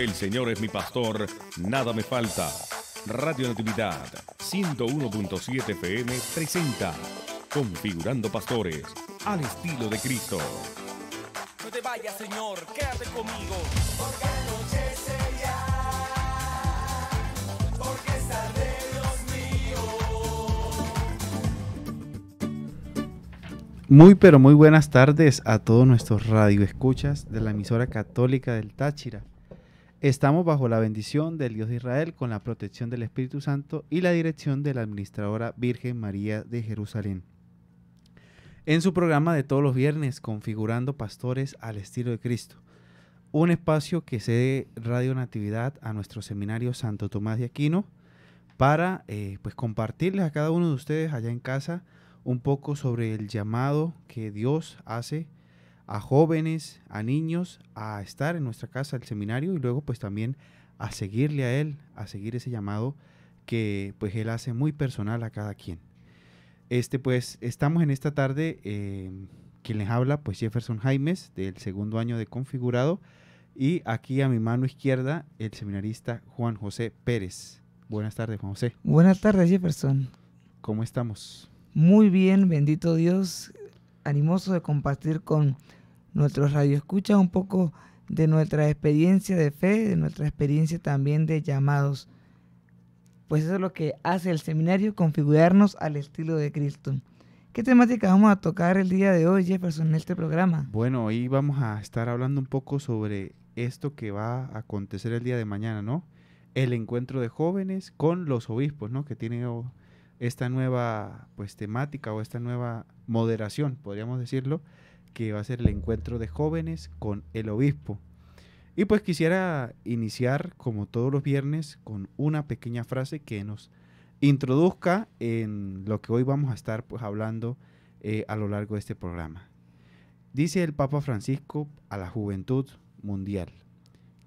El Señor es mi pastor, nada me falta. Radio Natividad 101.7 PM presenta Configurando Pastores al estilo de Cristo. No te vayas, Señor, quédate conmigo. Porque anochece ya, porque Dios mío. Muy, pero muy buenas tardes a todos nuestros radioescuchas de la emisora católica del Táchira. Estamos bajo la bendición del Dios de Israel, con la protección del Espíritu Santo y la dirección de la administradora Virgen María de Jerusalén. En su programa de todos los viernes, Configurando Pastores al Estilo de Cristo, un espacio que dé Radio Natividad a nuestro seminario Santo Tomás de Aquino para eh, pues compartirles a cada uno de ustedes allá en casa un poco sobre el llamado que Dios hace a jóvenes, a niños, a estar en nuestra casa, el seminario, y luego pues también a seguirle a Él, a seguir ese llamado que pues Él hace muy personal a cada quien. Este pues estamos en esta tarde, em, quien les habla pues Jefferson Jaimes del segundo año de configurado y aquí a mi mano izquierda el seminarista Juan José Pérez. Buenas tardes Juan José. Buenas tardes Jefferson. ¿Cómo estamos? Muy bien, bendito Dios, animoso de compartir con nuestros escucha un poco de nuestra experiencia de fe, de nuestra experiencia también de llamados. Pues eso es lo que hace el seminario, configurarnos al estilo de Cristo. ¿Qué temática vamos a tocar el día de hoy, Jefferson, en este programa? Bueno, hoy vamos a estar hablando un poco sobre esto que va a acontecer el día de mañana, ¿no? El encuentro de jóvenes con los obispos, ¿no? Que tiene esta nueva pues temática o esta nueva moderación, podríamos decirlo, que va a ser el encuentro de jóvenes con el obispo. Y pues quisiera iniciar, como todos los viernes, con una pequeña frase que nos introduzca en lo que hoy vamos a estar pues, hablando eh, a lo largo de este programa. Dice el Papa Francisco a la juventud mundial.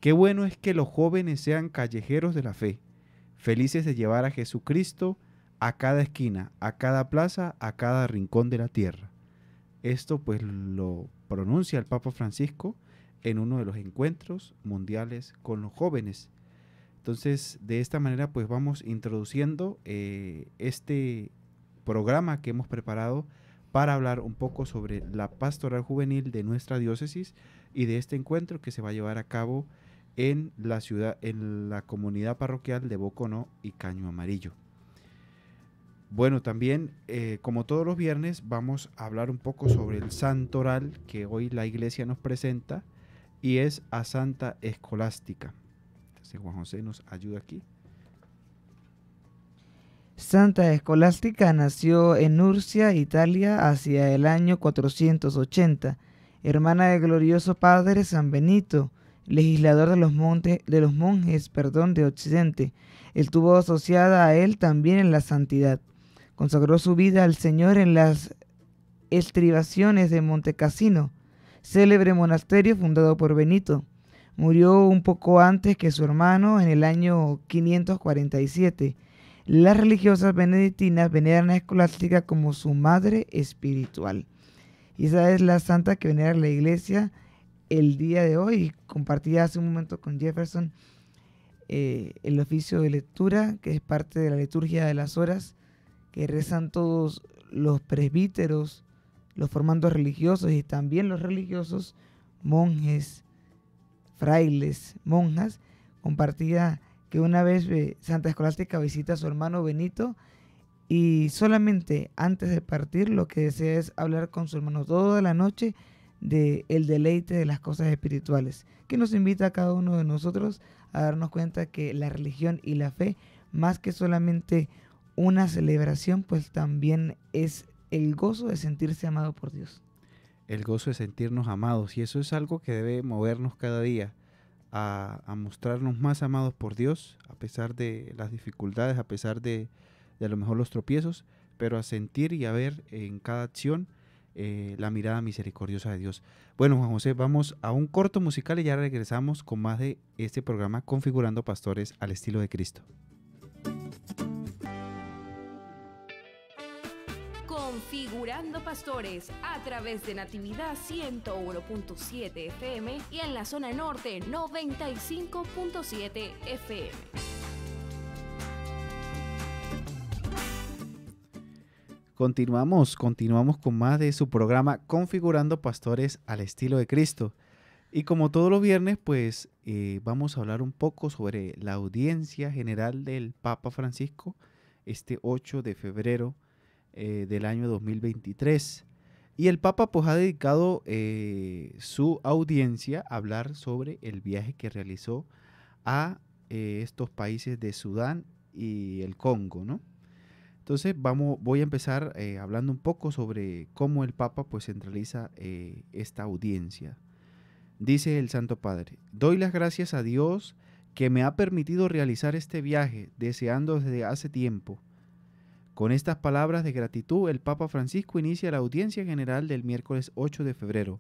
Qué bueno es que los jóvenes sean callejeros de la fe, felices de llevar a Jesucristo a cada esquina, a cada plaza, a cada rincón de la tierra. Esto pues lo pronuncia el Papa Francisco en uno de los encuentros mundiales con los jóvenes. Entonces, de esta manera pues vamos introduciendo eh, este programa que hemos preparado para hablar un poco sobre la pastoral juvenil de nuestra diócesis y de este encuentro que se va a llevar a cabo en la ciudad, en la comunidad parroquial de Bocono y Caño Amarillo. Bueno, también, eh, como todos los viernes, vamos a hablar un poco sobre el santo oral que hoy la iglesia nos presenta y es a Santa Escolástica. Entonces, Juan José nos ayuda aquí. Santa Escolástica nació en Urcia, Italia, hacia el año 480, hermana del glorioso padre San Benito, legislador de los, montes, de los monjes perdón, de Occidente. Estuvo asociada a él también en la santidad. Consagró su vida al Señor en las estribaciones de Montecassino, célebre monasterio fundado por Benito. Murió un poco antes que su hermano en el año 547. Las religiosas benedictinas veneran a Escolástica como su madre espiritual. Y esa es la santa que venera la iglesia el día de hoy. Compartía hace un momento con Jefferson eh, el oficio de lectura, que es parte de la liturgia de las horas que rezan todos los presbíteros, los formandos religiosos y también los religiosos, monjes, frailes, monjas, compartida que una vez eh, Santa Escolástica visita a su hermano Benito y solamente antes de partir lo que desea es hablar con su hermano toda la noche de el deleite de las cosas espirituales, que nos invita a cada uno de nosotros a darnos cuenta que la religión y la fe, más que solamente una celebración pues también es el gozo de sentirse amado por Dios. El gozo de sentirnos amados y eso es algo que debe movernos cada día a, mostrarnos más amados por Dios a pesar de las dificultades, a pesar de, a lo mejor los tropiezos, pero a sentir y a ver en cada acción eh, la mirada misericordiosa de Dios. Bueno, Juan José, vamos a un corto musical y ya regresamos con más de este programa Configurando Pastores al estilo de Cristo. Figurando Pastores a través de Natividad 101.7 FM y en la zona norte 95.7 FM. Continuamos, continuamos con más de su programa Configurando Pastores al estilo de Cristo. Y como todos los viernes, pues eh, vamos a hablar un poco sobre la audiencia general del Papa Francisco este 8 de febrero eh, del año 2023. Y el Papa pues ha dedicado eh, su audiencia a hablar sobre el viaje que realizó a eh, estos países de Sudán y el Congo, ¿no? Entonces vamos, voy a empezar hablando un poco sobre cómo el Papa pues centraliza esta audiencia. Dice el Santo Padre, doy las gracias a Dios que me ha permitido realizar este viaje, deseando desde hace tiempo con estas palabras de gratitud, el Papa Francisco inicia la audiencia general del miércoles 8 de febrero,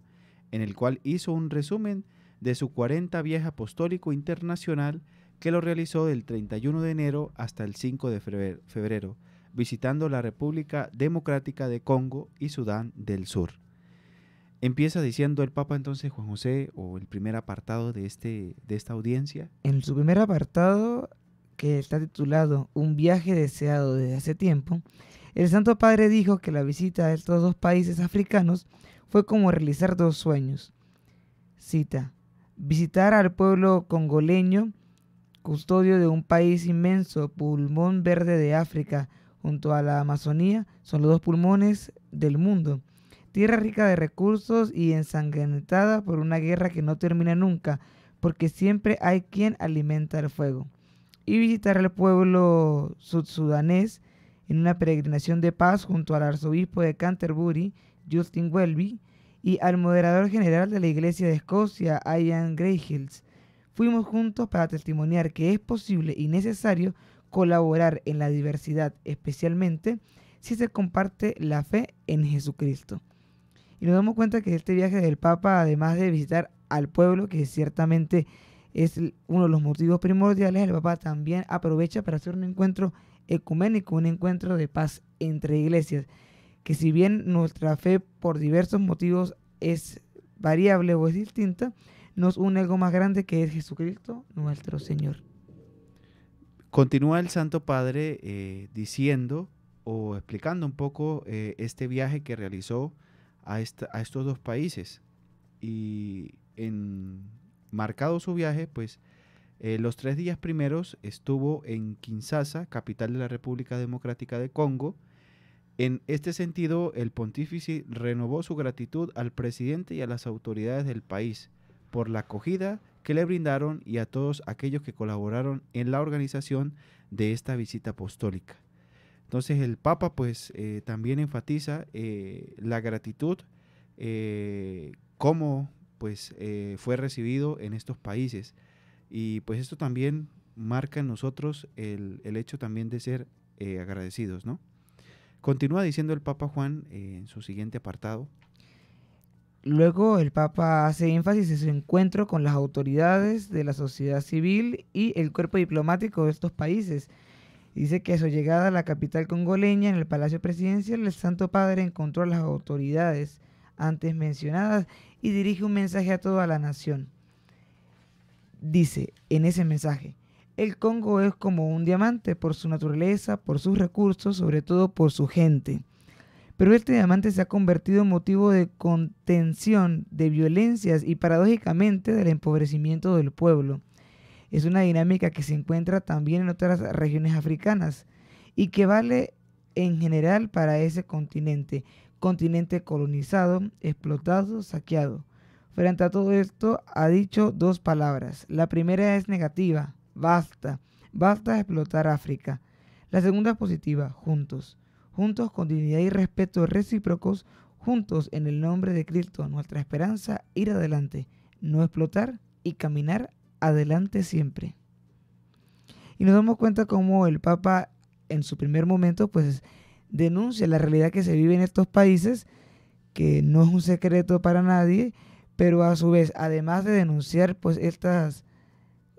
en el cual hizo un resumen de su 40 viaje apostólico internacional que lo realizó del 31 de enero hasta el 5 de febrero, visitando la República Democrática de Congo y Sudán del Sur. Empieza diciendo el Papa entonces Juan José, o el primer apartado de, este, de esta audiencia. En su primer apartado que está titulado Un viaje deseado desde hace tiempo, el Santo Padre dijo que la visita de estos dos países africanos fue como realizar dos sueños. Cita, visitar al pueblo congoleño, custodio de un país inmenso, pulmón verde de África, junto a la Amazonía, son los dos pulmones del mundo. Tierra rica de recursos y ensangrentada por una guerra que no termina nunca, porque siempre hay quien alimenta el fuego y visitar al pueblo sudanés en una peregrinación de paz junto al arzobispo de Canterbury, Justin Welby, y al moderador general de la Iglesia de Escocia, Ian Greyhills. Fuimos juntos para testimoniar que es posible y necesario colaborar en la diversidad, especialmente si se comparte la fe en Jesucristo. Y nos damos cuenta que este viaje del Papa, además de visitar al pueblo, que ciertamente es uno de los motivos primordiales. El papá también aprovecha para hacer un encuentro ecuménico, un encuentro de paz entre iglesias, que si bien nuestra fe por diversos motivos es variable o es distinta, nos une algo más grande que es Jesucristo, nuestro Señor. Continúa el Santo Padre eh, diciendo o explicando un poco eh, este viaje que realizó a, a estos dos países. Y en Marcado su viaje, pues eh, los tres días primeros estuvo en Kinshasa, capital de la República Democrática de Congo. En este sentido, el pontífice renovó su gratitud al presidente y a las autoridades del país por la acogida que le brindaron y a todos aquellos que colaboraron en la organización de esta visita apostólica. Entonces el Papa pues eh, también enfatiza eh, la gratitud como pues eh, fue recibido en estos países. Y pues esto también marca en nosotros el, hecho también de ser eh, agradecidos, ¿no? Continúa diciendo el Papa Juan eh, en su siguiente apartado. Luego el Papa hace énfasis en su encuentro con las autoridades de la sociedad civil y el cuerpo diplomático de estos países. Dice que a su llegada a la capital congoleña, en el Palacio Presidencial, el Santo Padre encontró a las autoridades antes mencionadas y dirige un mensaje a toda la nación. Dice en ese mensaje, el Congo es como un diamante por su naturaleza, por sus recursos, sobre todo por su gente. Pero este diamante se ha convertido en motivo de contención, de violencias y paradójicamente del empobrecimiento del pueblo. Es una dinámica que se encuentra también en otras regiones africanas y que vale en general para ese continente continente colonizado, explotado, saqueado. Frente a todo esto, ha dicho dos palabras. La primera es negativa, basta, basta explotar África. La segunda es positiva, juntos. Juntos con dignidad y respeto recíprocos, juntos en el nombre de Cristo, nuestra esperanza, ir adelante, no explotar y caminar adelante siempre. Y nos damos cuenta cómo el Papa en su primer momento pues denuncia la realidad que se vive en estos países, que no es un secreto para nadie, pero a su vez, además de denunciar pues estas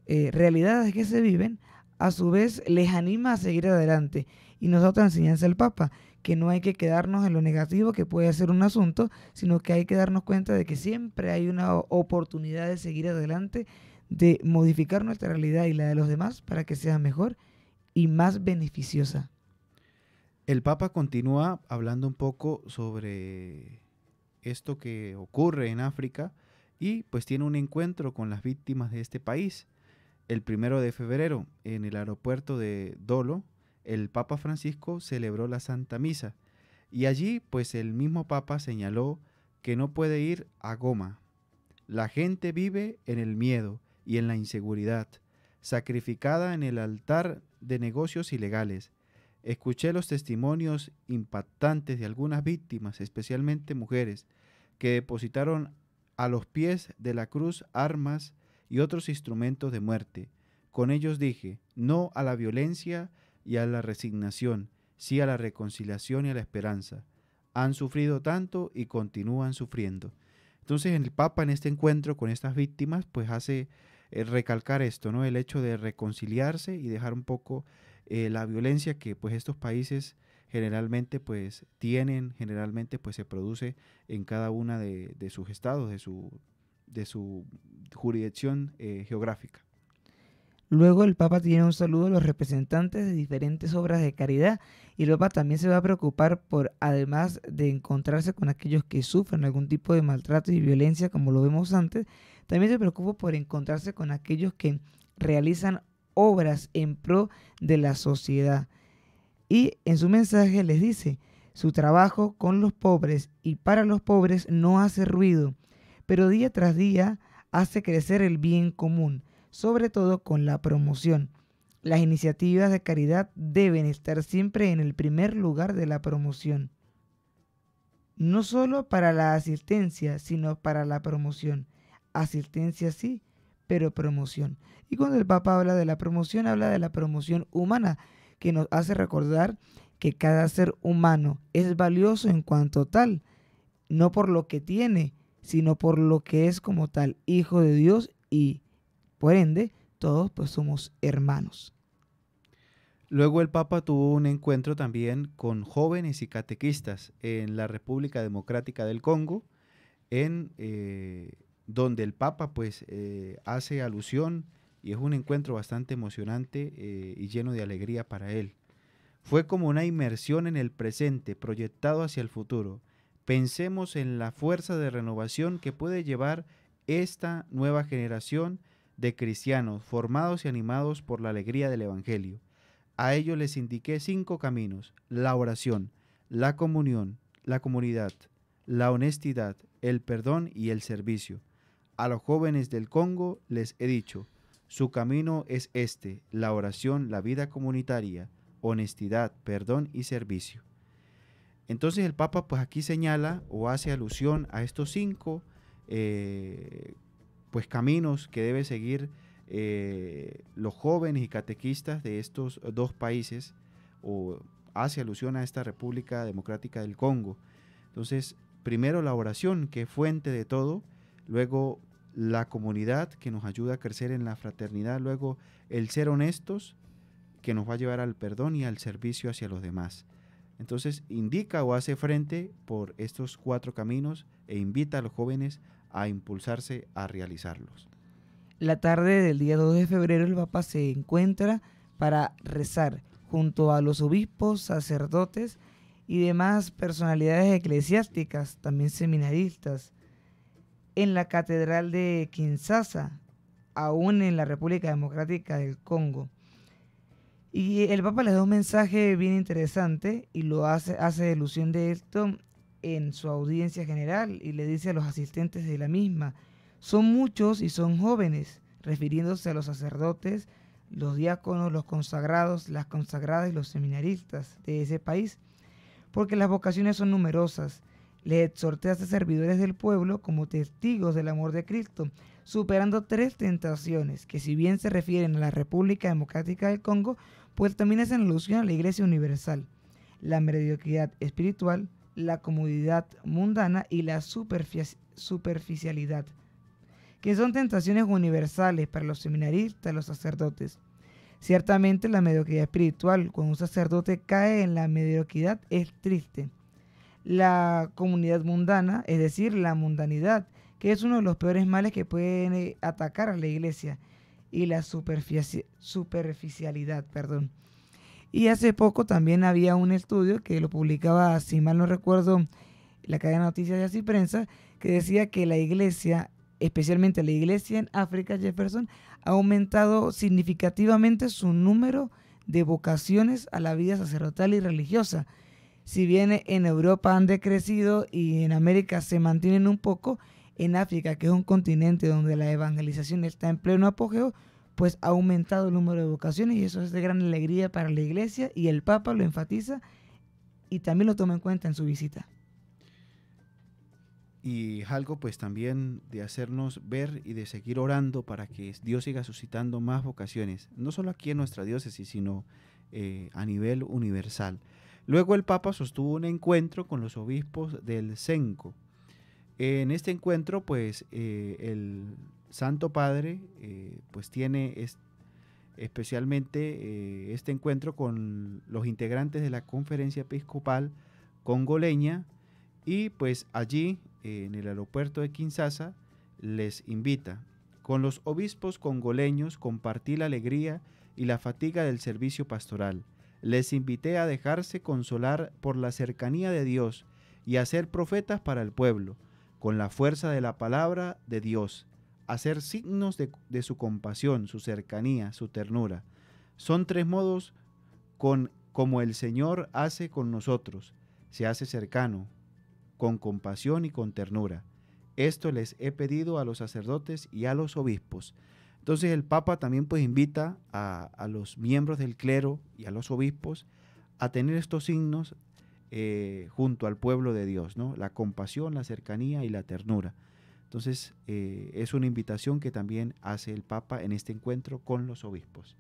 eh, realidades que se viven, a su vez les anima a seguir adelante. Y nos da otra enseñanza el Papa, que no hay que quedarnos en lo negativo que puede ser un asunto, sino que hay que darnos cuenta de que siempre hay una oportunidad de seguir adelante, de modificar nuestra realidad y la de los demás para que sea mejor y más beneficiosa. El Papa continúa hablando un poco sobre esto que ocurre en África y pues tiene un encuentro con las víctimas de este país. El primero de febrero, en el aeropuerto de Dolo, el Papa Francisco celebró la Santa Misa y allí pues el mismo Papa señaló que no puede ir a Goma. La gente vive en el miedo y en la inseguridad, sacrificada en el altar de negocios ilegales Escuché los testimonios impactantes de algunas víctimas, especialmente mujeres, que depositaron a los pies de la cruz armas y otros instrumentos de muerte. Con ellos dije, no a la violencia y a la resignación, sí a la reconciliación y a la esperanza. Han sufrido tanto y continúan sufriendo. Entonces el Papa en este encuentro con estas víctimas pues hace eh, recalcar esto, ¿no? El hecho de reconciliarse y dejar un poco eh, la violencia que pues estos países generalmente pues tienen, generalmente pues se produce en cada una de, sus estados, de su, jurisdicción eh, geográfica. Luego el Papa tiene un saludo a los representantes de diferentes obras de caridad y el Papa también se va a preocupar por, además de encontrarse con aquellos que sufren algún tipo de maltrato y violencia, como lo vemos antes, también se preocupa por encontrarse con aquellos que realizan obras en pro de la sociedad. Y en su mensaje les dice, su trabajo con los pobres y para los pobres no hace ruido, pero día tras día hace crecer el bien común, sobre todo con la promoción. Las iniciativas de caridad deben estar siempre en el primer lugar de la promoción, no solo para la asistencia, sino para la promoción. Asistencia sí, pero promoción. Y cuando el Papa habla de la promoción, habla de la promoción humana, que nos hace recordar que cada ser humano es valioso en cuanto tal, no por lo que tiene, sino por lo que es como tal, hijo de Dios y, por ende, todos pues somos hermanos. Luego el Papa tuvo un encuentro también con jóvenes y catequistas en la República Democrática del Congo, en eh, donde el Papa pues eh, hace alusión y es un encuentro bastante emocionante eh, y lleno de alegría para él. Fue como una inmersión en el presente proyectado hacia el futuro. Pensemos en la fuerza de renovación que puede llevar esta nueva generación de cristianos formados y animados por la alegría del Evangelio. A ellos les indiqué cinco caminos, la oración, la comunión, la comunidad, la honestidad, el perdón y el servicio. A los jóvenes del Congo les he dicho, su camino es este, la oración, la vida comunitaria, honestidad, perdón y servicio. Entonces el Papa pues aquí señala o hace alusión a estos cinco eh, pues caminos que debe seguir eh, los jóvenes y catequistas de estos dos países o hace alusión a esta República Democrática del Congo. Entonces, primero la oración que es fuente de todo luego la comunidad que nos ayuda a crecer en la fraternidad, luego el ser honestos que nos va a llevar al perdón y al servicio hacia los demás. Entonces indica o hace frente por estos cuatro caminos e invita a los jóvenes a impulsarse a realizarlos. La tarde del día 2 de febrero el Papa se encuentra para rezar junto a los obispos, sacerdotes y demás personalidades eclesiásticas, también seminaristas, en la Catedral de Kinshasa, aún en la República Democrática del Congo. Y el Papa les da un mensaje bien interesante y lo hace, hace ilusión de esto en su audiencia general y le dice a los asistentes de la misma, son muchos y son jóvenes, refiriéndose a los sacerdotes, los diáconos, los consagrados, las consagradas y los seminaristas de ese país, porque las vocaciones son numerosas le exhorté a ser servidores del pueblo como testigos del amor de Cristo, superando tres tentaciones que si bien se refieren a la República Democrática del Congo, pues también hacen alusión a la Iglesia Universal, la mediocridad espiritual, la comodidad mundana y la superficialidad, que son tentaciones universales para los seminaristas, y los sacerdotes. Ciertamente la mediocridad espiritual, cuando un sacerdote cae en la mediocridad, es triste la comunidad mundana, es decir, la mundanidad, que es uno de los peores males que pueden atacar a la iglesia, y la superficialidad. Perdón. Y hace poco también había un estudio que lo publicaba, si mal no recuerdo, la cadena de noticias de así prensa, que decía que la iglesia, especialmente la iglesia en África, Jefferson, ha aumentado significativamente su número de vocaciones a la vida sacerdotal y religiosa, si bien en Europa han decrecido y en América se mantienen un poco, en África, que es un continente donde la evangelización está en pleno apogeo, pues ha aumentado el número de vocaciones y eso es de gran alegría para la iglesia y el Papa lo enfatiza y también lo toma en cuenta en su visita. Y algo pues también de hacernos ver y de seguir orando para que Dios siga suscitando más vocaciones, no solo aquí en nuestra diócesis, sino eh, a nivel universal. Luego el Papa sostuvo un encuentro con los obispos del Senco. En este encuentro, pues, eh, el Santo Padre, eh, pues, tiene especialmente eh, este encuentro con los integrantes de la Conferencia Episcopal Congoleña y, pues, allí, en el aeropuerto de Kinshasa, les invita. Con los obispos congoleños compartí la alegría y la fatiga del servicio pastoral les invité a dejarse consolar por la cercanía de Dios y a ser profetas para el pueblo, con la fuerza de la palabra de Dios, a ser signos de, de su compasión, su cercanía, su ternura. Son tres modos con como el Señor hace con nosotros, se hace cercano, con compasión y con ternura. Esto les he pedido a los sacerdotes y a los obispos. Entonces el Papa también pues invita a, los miembros del clero y a los obispos a tener estos signos eh, junto al pueblo de Dios, ¿no? La compasión, la cercanía y la ternura. Entonces eh, es una invitación que también hace el Papa en este encuentro con los obispos.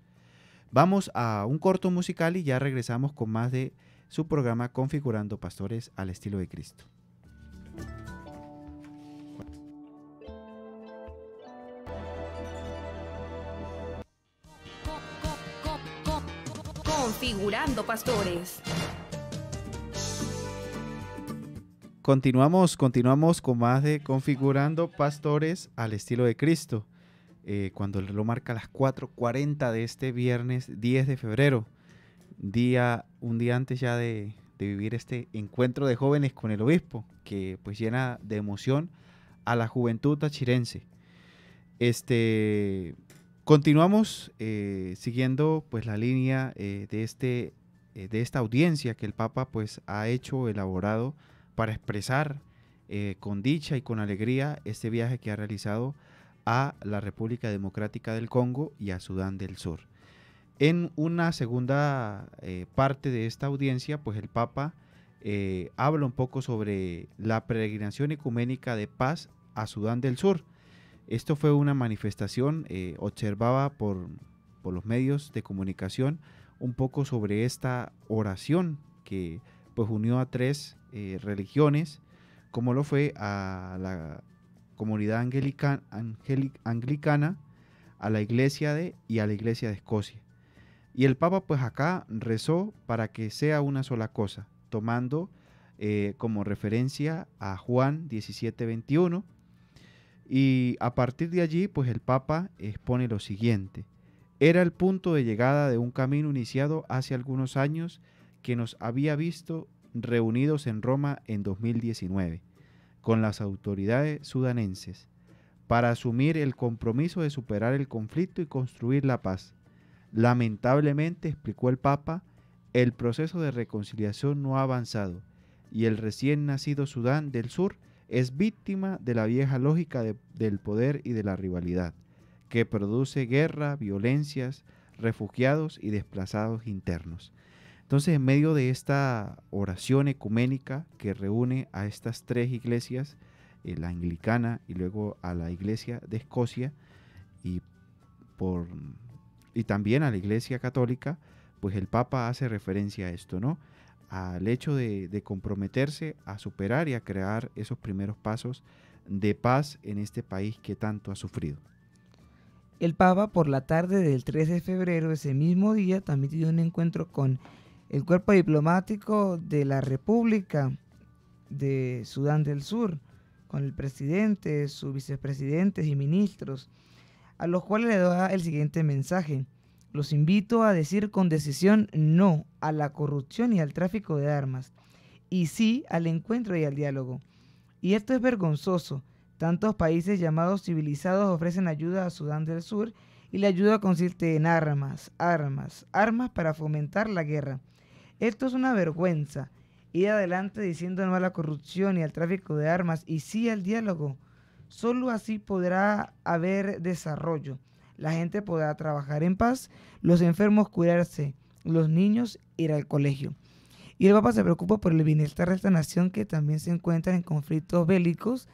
Vamos a un corto musical y ya regresamos con más de su programa Configurando Pastores al estilo de Cristo. Configurando Pastores. Continuamos, continuamos con más de Configurando Pastores al estilo de Cristo. Eh, cuando lo marca las 4.40 de este viernes 10 de febrero, día, un día antes ya de, de vivir este encuentro de jóvenes con el obispo, que pues llena de emoción a la juventud tachirense. Este, Continuamos eh, siguiendo pues la línea eh, de, este, eh, de esta audiencia que el Papa pues ha hecho, elaborado para expresar con dicha y con alegría este viaje que ha realizado a la República Democrática del Congo y a Sudán del Sur. En una segunda parte de esta audiencia pues el Papa habla un poco sobre la peregrinación ecuménica de paz a Sudán del Sur esto fue una manifestación eh, observada por, los medios de comunicación un poco sobre esta oración que pues unió a tres eh, religiones, como lo fue a la comunidad anglicana, anglicana, a la iglesia de y a la iglesia de Escocia. Y el Papa pues acá rezó para que sea una sola cosa, tomando eh, como referencia a Juan 17:21, y a partir de allí, pues el Papa expone lo siguiente. Era el punto de llegada de un camino iniciado hace algunos años que nos había visto reunidos en Roma en 2019 con las autoridades sudanenses para asumir el compromiso de superar el conflicto y construir la paz. Lamentablemente, explicó el Papa, el proceso de reconciliación no ha avanzado y el recién nacido Sudán del Sur es víctima de la vieja lógica del poder y de la rivalidad, que produce guerra, violencias, refugiados y desplazados internos. Entonces, en medio de esta oración ecuménica que reúne a estas tres iglesias, eh, la anglicana y luego a la iglesia de Escocia y, por, y también a la iglesia católica, pues el Papa hace referencia a esto, ¿no? al hecho de, comprometerse a superar y a crear esos primeros pasos de paz en este país que tanto ha sufrido. El Papa por la tarde del 3 de febrero, ese mismo día, también tuvo un encuentro con el cuerpo diplomático de la República de Sudán del Sur, con el presidente, sus vicepresidentes y ministros, a los cuales le da el siguiente mensaje. Los invito a decir con decisión no a la corrupción y al tráfico de armas, y sí al encuentro y al diálogo. Y esto es vergonzoso. Tantos países llamados civilizados ofrecen ayuda a Sudán del Sur y la ayuda consiste en armas, armas, armas para fomentar la guerra. Esto es una vergüenza. Ir adelante diciendo no a la corrupción y al tráfico de armas y sí al diálogo. Solo así podrá haber desarrollo la gente podrá trabajar en paz, los enfermos curarse, los niños ir al colegio. Y el Papa se preocupa por el bienestar de esta nación que también se encuentra en conflictos bélicos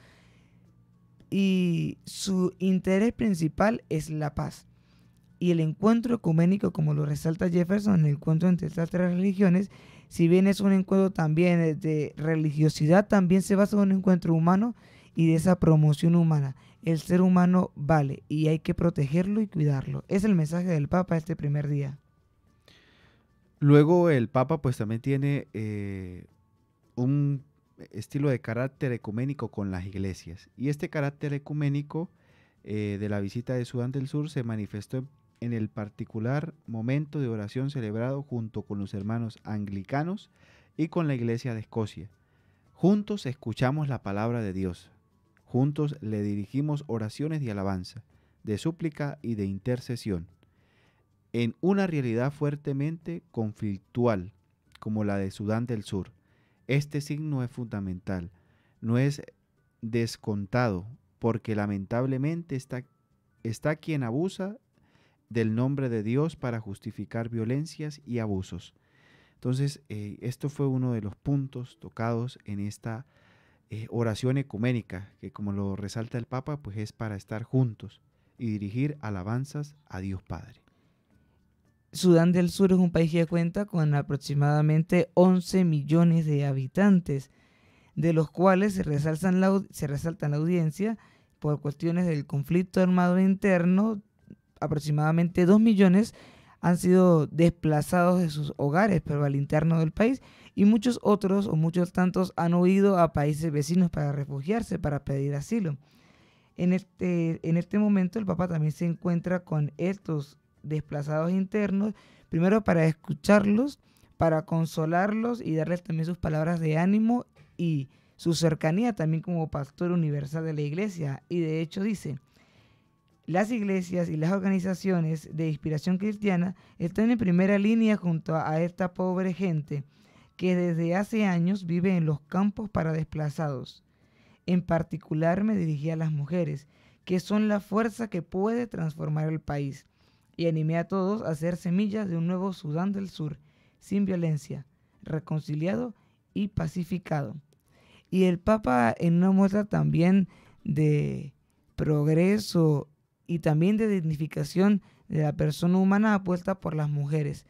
y su interés principal es la paz. Y el encuentro ecuménico, como lo resalta Jefferson, el encuentro entre estas tres religiones, si bien es un encuentro también de religiosidad, también se basa en un encuentro humano y de esa promoción humana. El ser humano vale y hay que protegerlo y cuidarlo. Es el mensaje del Papa este primer día. Luego el Papa pues también tiene eh, un estilo de carácter ecuménico con las iglesias. Y este carácter ecuménico eh, de la visita de Sudán del Sur se manifestó en el particular momento de oración celebrado junto con los hermanos anglicanos y con la iglesia de Escocia. Juntos escuchamos la palabra de Dios, Juntos le dirigimos oraciones de alabanza, de súplica y de intercesión. En una realidad fuertemente conflictual como la de Sudán del Sur, este signo es fundamental, no es descontado, porque lamentablemente está, está quien abusa del nombre de Dios para justificar violencias y abusos. Entonces, eh, esto fue uno de los puntos tocados en esta eh, oración ecuménica, que como lo resalta el Papa, pues es para estar juntos y dirigir alabanzas a Dios Padre. Sudán del Sur es un país que cuenta con aproximadamente 11 millones de habitantes, de los cuales se, resalta en la audiencia por cuestiones del conflicto armado interno, aproximadamente 2 millones han sido desplazados de sus hogares, pero al interno del país, y muchos otros o muchos tantos han huido a países vecinos para refugiarse, para pedir asilo. En este, en este momento el Papa también se encuentra con estos desplazados internos, primero para escucharlos, para consolarlos y darles también sus palabras de ánimo y su cercanía también como pastor universal de la iglesia. Y de hecho dice, las iglesias y las organizaciones de inspiración cristiana están en primera línea junto a esta pobre gente que desde hace años vive en los campos para desplazados. En particular me dirigí a las mujeres, que son la fuerza que puede transformar el país, y animé a todos a ser semillas de un nuevo Sudán del Sur, sin violencia, reconciliado y pacificado. Y el Papa, en una muestra también de progreso y también de dignificación de la persona humana apuesta por las mujeres,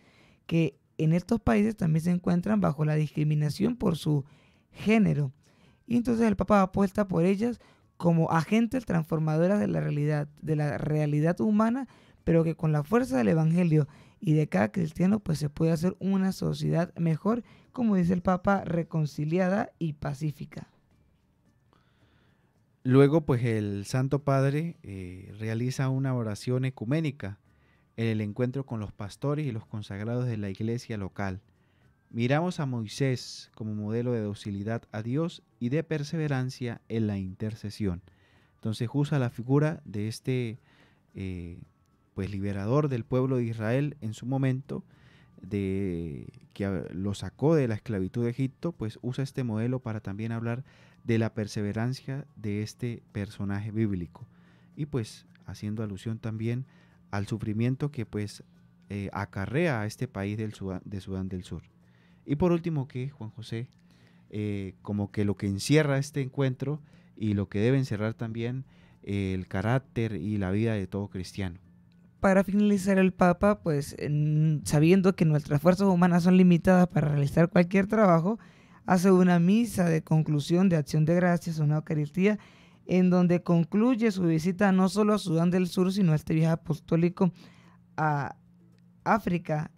que en estos países también se encuentran bajo la discriminación por su género. Y entonces el Papa apuesta por ellas como agentes transformadoras de la realidad, de la realidad humana, pero que con la fuerza del Evangelio y de cada cristiano pues se puede hacer una sociedad mejor, como dice el Papa, reconciliada y pacífica. Luego, pues el Santo Padre eh, realiza una oración ecuménica, en el encuentro con los pastores y los consagrados de la iglesia local. Miramos a Moisés como modelo de docilidad a Dios y de perseverancia en la intercesión. Entonces usa la figura de este eh, pues liberador del pueblo de Israel en su momento, de que ah, lo sacó de la esclavitud de Egipto, pues usa este modelo para también hablar de la perseverancia de este personaje bíblico y pues haciendo alusión también al sufrimiento que pues eh, acarrea a este país del de Sudán del Sur. Y por último que Juan José, eh, como que lo que encierra este encuentro y lo que debe encerrar también eh, el carácter y la vida de todo cristiano. Para finalizar el Papa, pues sabiendo que nuestras fuerzas humanas son limitadas para realizar cualquier trabajo, hace una misa de conclusión de acción de gracias, una Eucaristía, en donde concluye su visita no solo a Sudán del Sur, sino a este viaje apostólico a África,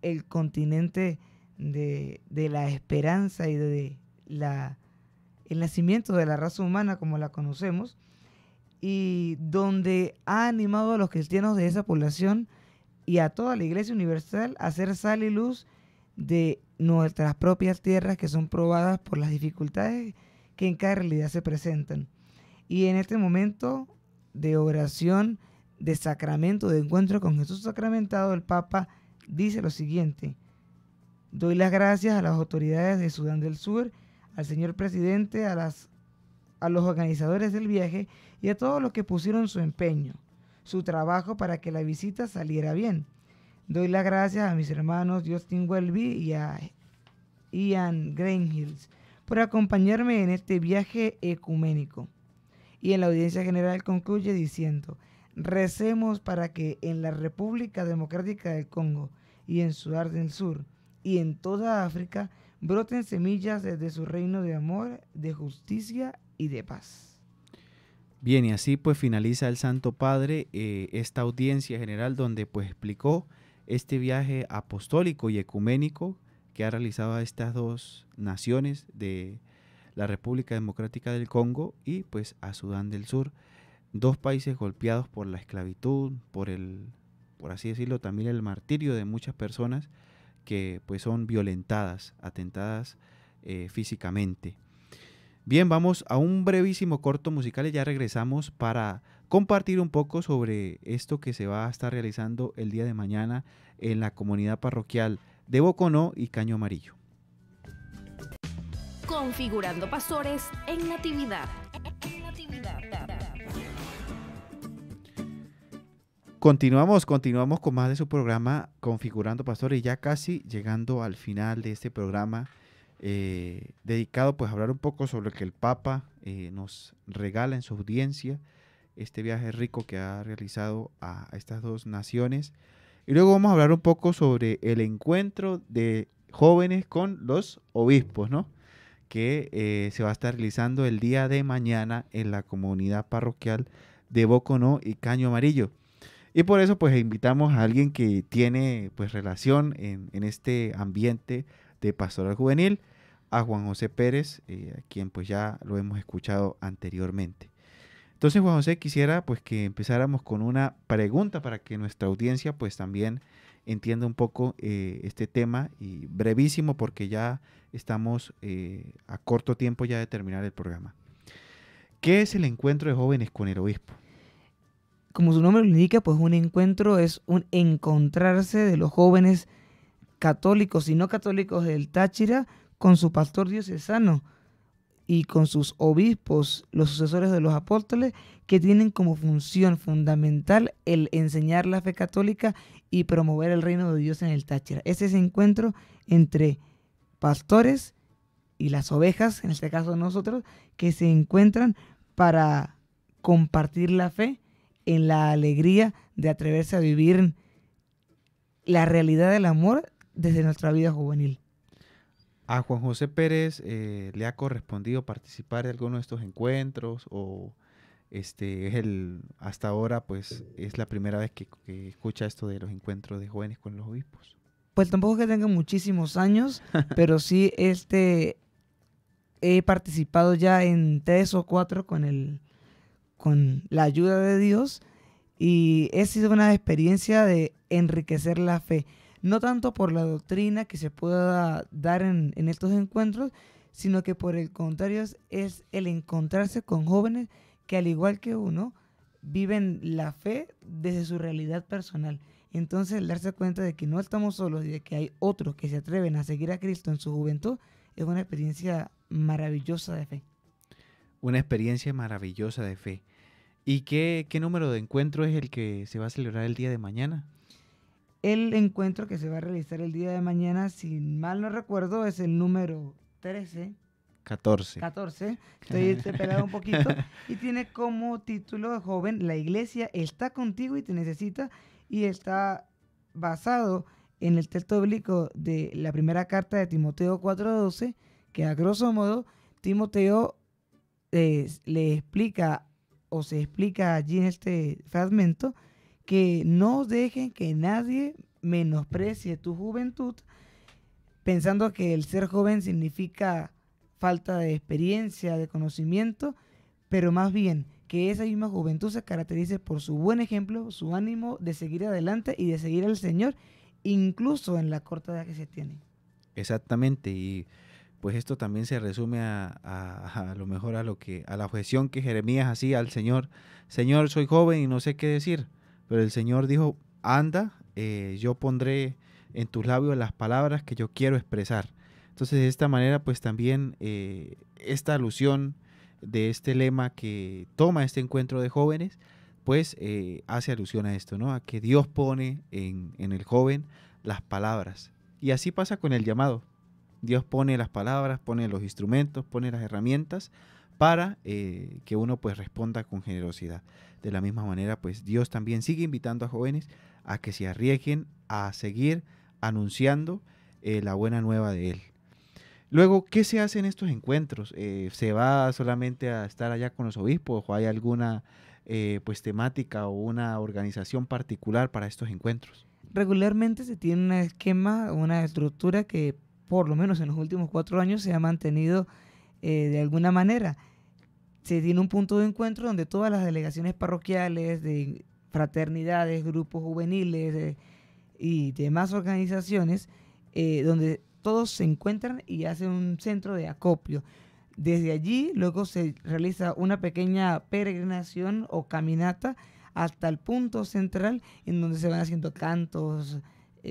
el continente de, la esperanza y de el nacimiento de la raza humana como la conocemos, y donde ha animado a los cristianos de esa población y a toda la Iglesia Universal a hacer sal y luz de nuestras propias tierras que son probadas por las dificultades que en cada realidad se presentan. Y en este momento de oración, de sacramento, de encuentro con Jesús sacramentado, el Papa dice lo siguiente. Doy las gracias a las autoridades de Sudán del Sur, al señor presidente, a, las, a los organizadores del viaje y a todos los que pusieron su empeño, su trabajo para que la visita saliera bien. Doy las gracias a mis hermanos Justin Welby y a Ian Greenhills por acompañarme en este viaje ecuménico. Y en la audiencia general concluye diciendo, recemos para que en la República Democrática del Congo y en Sudán del Sur y en toda África broten semillas desde su reino de amor, de justicia y de paz. Bien, y así pues finaliza el Santo Padre eh, esta audiencia general donde pues explicó este viaje apostólico y ecuménico que ha realizado a estas dos naciones de la República Democrática del Congo y pues a Sudán del Sur, dos países golpeados por la esclavitud, por el, por así decirlo, también el martirio de muchas personas que pues son violentadas, atentadas eh, físicamente. Bien, vamos a un brevísimo corto musical y ya regresamos para compartir un poco sobre esto que se va a estar realizando el día de mañana en la comunidad parroquial de Boconó y Caño Amarillo. Configurando pastores en Natividad. Continuamos, continuamos con más de su programa Configurando Pastores, ya casi llegando al final de este programa. Eh, dedicado pues a hablar un poco sobre lo que el Papa eh, nos regala en su audiencia, este viaje rico que ha realizado a, estas dos naciones. Y luego vamos a hablar un poco sobre el encuentro de jóvenes con los obispos, ¿no? Que eh, se va a estar realizando el día de mañana en la comunidad parroquial de Bocono y Caño Amarillo. Y por eso pues invitamos a alguien que tiene pues relación en, en este ambiente de Pastoral Juvenil, a Juan José Pérez, eh, a quien pues ya lo hemos escuchado anteriormente. Entonces, Juan José, quisiera pues que empezáramos con una pregunta para que nuestra audiencia pues también entienda un poco eh, este tema y brevísimo porque ya estamos eh, a corto tiempo ya de terminar el programa. ¿Qué es el encuentro de jóvenes con el obispo? Como su nombre lo indica, pues un encuentro es un encontrarse de los jóvenes católicos y no católicos del Táchira con su pastor diocesano y con sus obispos, los sucesores de los apóstoles, que tienen como función fundamental el enseñar la fe católica y promover el reino de Dios en el Táchira. Es ese encuentro entre pastores y las ovejas, en este caso nosotros, que se encuentran para compartir la fe en la alegría de atreverse a vivir la realidad del amor desde nuestra vida juvenil. ¿A Juan José Pérez eh, le ha correspondido participar de alguno de estos encuentros o este el hasta ahora pues es la primera vez que, escucha esto de los encuentros de jóvenes con los obispos? Pues tampoco que tenga muchísimos años, pero sí este he participado ya en tres o cuatro con el con la ayuda de Dios y he sido una experiencia de enriquecer la fe no tanto por la doctrina que se pueda dar en, estos encuentros, sino que por el contrario es, el encontrarse con jóvenes que al igual que uno, viven la fe desde su realidad personal. Entonces, darse cuenta de que no estamos solos y de que hay otros que se atreven a seguir a Cristo en su juventud es una experiencia maravillosa de fe. Una experiencia maravillosa de fe. ¿Y qué, qué número de encuentro es el que se va a celebrar el día de mañana? El encuentro que se va a realizar el día de mañana, si mal no recuerdo, es el número 13. 14. 14. Estoy este, pelado un poquito. Y tiene como título joven, la iglesia está contigo y te necesita. Y está basado en el texto bíblico de la primera carta de Timoteo 4.12, que a grosso modo Timoteo eh, le explica o se explica allí en este fragmento que no dejen que nadie menosprecie tu juventud pensando que el ser joven significa falta de experiencia, de conocimiento, pero más bien que esa misma juventud se caracterice por su buen ejemplo, su ánimo de seguir adelante y de seguir al Señor, incluso en la corta edad que se tiene. Exactamente, y pues esto también se resume a, lo mejor a lo que a la objeción que Jeremías hacía al Señor. Señor, soy joven y no sé qué decir. Pero el Señor dijo, anda, eh, yo pondré en tus labios las palabras que yo quiero expresar. Entonces de esta manera pues también eh, esta alusión de este lema que toma este encuentro de jóvenes pues eh, hace alusión a esto, ¿no? A que Dios pone en el joven las palabras. Y así pasa con el llamado. Dios pone las palabras, pone los instrumentos, pone las herramientas para eh, que uno pues responda con generosidad. De la misma manera, pues Dios también sigue invitando a jóvenes a que se arriesguen a seguir anunciando eh, la buena nueva de Él. Luego, ¿qué se hace en estos encuentros? Eh, ¿Se va solamente a estar allá con los obispos o hay alguna pues temática o una organización particular para estos encuentros? Regularmente se tiene un esquema, una estructura que por lo menos en los últimos cuatro años se ha mantenido eh, de alguna manera. Se tiene un punto de encuentro donde todas las delegaciones parroquiales, de fraternidades, grupos juveniles eh, y demás organizaciones, eh, donde todos se encuentran y hacen un centro de acopio. Desde allí luego se realiza una pequeña peregrinación o caminata hasta el punto central en donde se van haciendo cantos,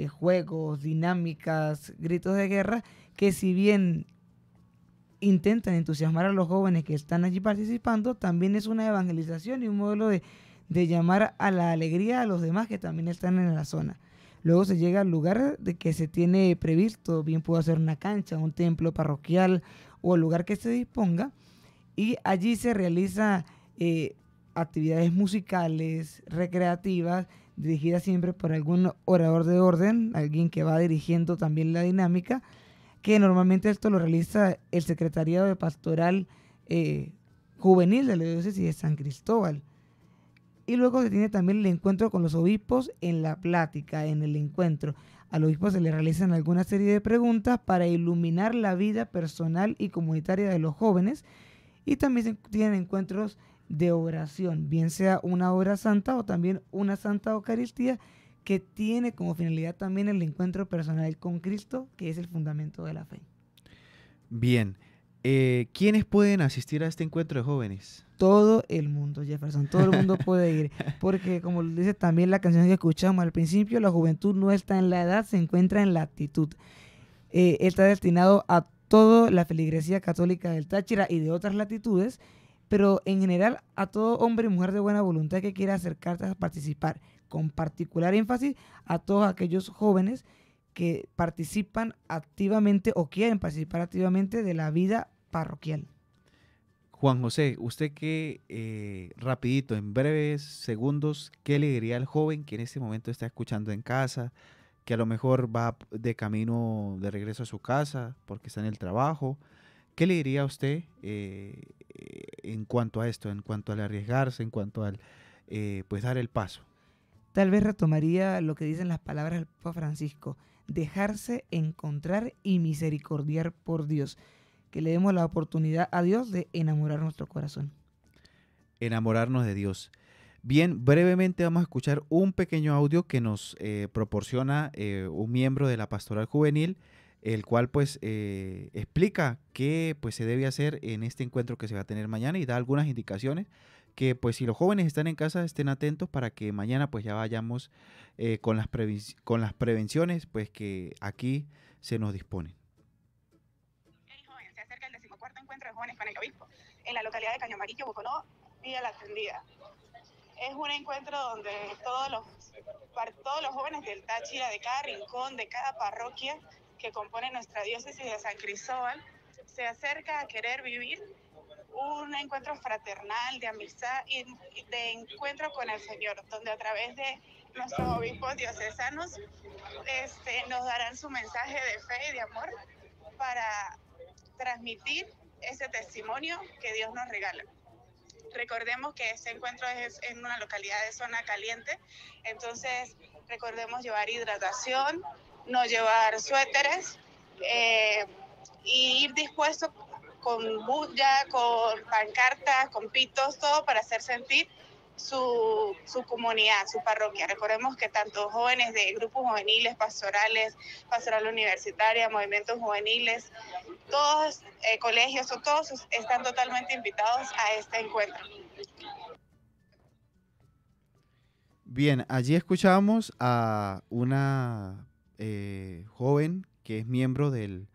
juegos, dinámicas, gritos de guerra, que si bien intentan entusiasmar a los jóvenes que están allí participando, también es una evangelización y un modelo de, llamar a la alegría a los demás que también están en la zona. Luego se llega al lugar de que se tiene previsto, bien puede ser una cancha, un templo parroquial o el lugar que se disponga, y allí se realiza eh, actividades musicales, recreativas, dirigidas siempre por algún orador de orden, alguien que va dirigiendo también la dinámica, que normalmente esto lo realiza el Secretariado de Pastoral eh, Juvenil de la Diócesis de San Cristóbal. Y luego se tiene también el encuentro con los obispos en la plática, en el encuentro. Al obispo se le realizan alguna serie de preguntas para iluminar la vida personal y comunitaria de los jóvenes. Y también se tienen encuentros de oración, bien sea una hora santa o también una santa Eucaristía que tiene como finalidad también el encuentro personal con Cristo, que es el fundamento de la fe. Bien. Eh, ¿Quiénes pueden asistir a este encuentro de jóvenes? Todo el mundo, Jefferson, todo el mundo puede ir, porque como dice también la canción que escuchamos al principio, la juventud no está en la edad, se encuentra en la actitud. Eh, está destinado a toda la feligresía católica del Táchira y de otras latitudes, pero en general a todo hombre y mujer de buena voluntad que quiera acercarse a participar con particular énfasis a todos aquellos jóvenes que participan activamente o quieren participar activamente de la vida parroquial. Juan José, usted qué, eh, rapidito, en breves segundos, ¿qué le diría al joven que en este momento está escuchando en casa, que a lo mejor va de camino de regreso a su casa porque está en el trabajo? ¿Qué le diría a usted eh, en cuanto a esto, en cuanto al arriesgarse, en cuanto al eh, pues dar el paso? Tal vez retomaría lo que dicen las palabras del Papa Francisco, dejarse encontrar y misericordiar por Dios. Que le demos la oportunidad a Dios de enamorar nuestro corazón. Enamorarnos de Dios. Bien, brevemente vamos a escuchar un pequeño audio que nos eh, proporciona eh, un miembro de la Pastoral Juvenil, el cual pues eh, explica qué pues, se debe hacer en este encuentro que se va a tener mañana y da algunas indicaciones que pues si los jóvenes están en casa estén atentos para que mañana pues ya vayamos eh, con, las con las prevenciones pues que aquí se nos disponen. Hey, joven, se acerca el decimocuarto encuentro de jóvenes con el obispo en la localidad de Caño Amarillo, Boconó, Villa La Tendida. Es un encuentro donde todos los, para todos los jóvenes del Táchira, de cada rincón, de cada parroquia que compone nuestra diócesis de San Cristóbal, se acerca a querer vivir un encuentro fraternal, de amistad y de encuentro con el Señor, donde a través de nuestros obispos diocesanos este, nos darán su mensaje de fe y de amor para transmitir ese testimonio que Dios nos regala. Recordemos que este encuentro es en una localidad de zona caliente, entonces recordemos llevar hidratación, no llevar suéteres eh, y ir dispuesto con bulla, con pancartas, con pitos, todo para hacer sentir su, su, comunidad, su parroquia. Recordemos que tanto jóvenes de grupos juveniles, pastorales, pastoral universitaria, movimientos juveniles, todos eh, colegios o todos están totalmente invitados a este encuentro. Bien, allí escuchamos a una eh, joven que es miembro del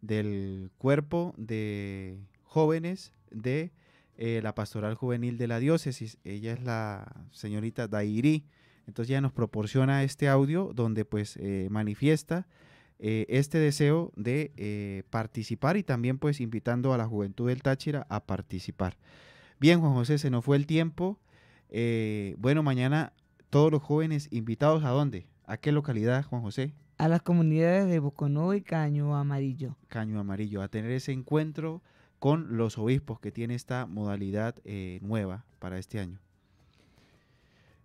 del cuerpo de jóvenes de eh, la pastoral juvenil de la diócesis. Ella es la señorita Dairi. Entonces ella nos proporciona este audio donde pues eh, manifiesta eh, este deseo de participar y también pues invitando a la juventud del Táchira a participar. Bien, Juan José, se nos fue el tiempo. bueno, mañana todos los jóvenes invitados a dónde? ¿A qué localidad, Juan José? a las comunidades de Boconovo y Caño Amarillo. Caño Amarillo, a tener ese encuentro con los obispos que tiene esta modalidad eh, nueva para este año.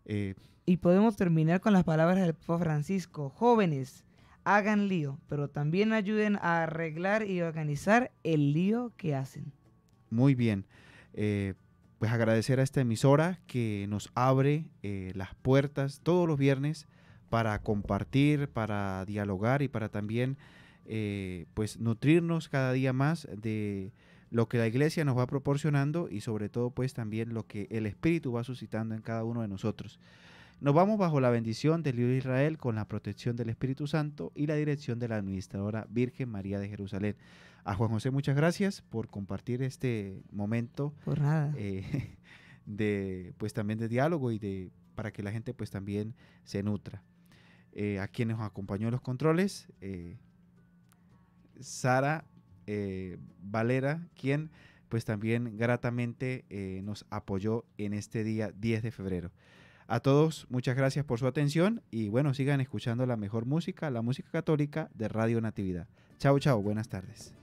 Eh, y podemos terminar con las palabras del Papa Francisco. Jóvenes, hagan lío, pero también ayuden a arreglar y organizar el lío que hacen. Muy bien. Eh, pues agradecer a esta emisora que nos abre las puertas todos los viernes para compartir, para dialogar y para también eh, pues nutrirnos cada día más de lo que la iglesia nos va proporcionando y sobre todo pues también lo que el Espíritu va suscitando en cada uno de nosotros. Nos vamos bajo la bendición del libro de Israel con la protección del Espíritu Santo y la dirección de la administradora Virgen María de Jerusalén. A Juan José muchas gracias por compartir este momento eh, de pues también de diálogo y de para que la gente pues también se nutra. Eh, a quienes nos acompañó en los controles, eh, Sara eh, Valera, quien pues también gratamente nos apoyó en este día 10 de febrero. A todos, muchas gracias por su atención y bueno, sigan escuchando la mejor música, la música católica de Radio Natividad. Chao, chao, buenas tardes.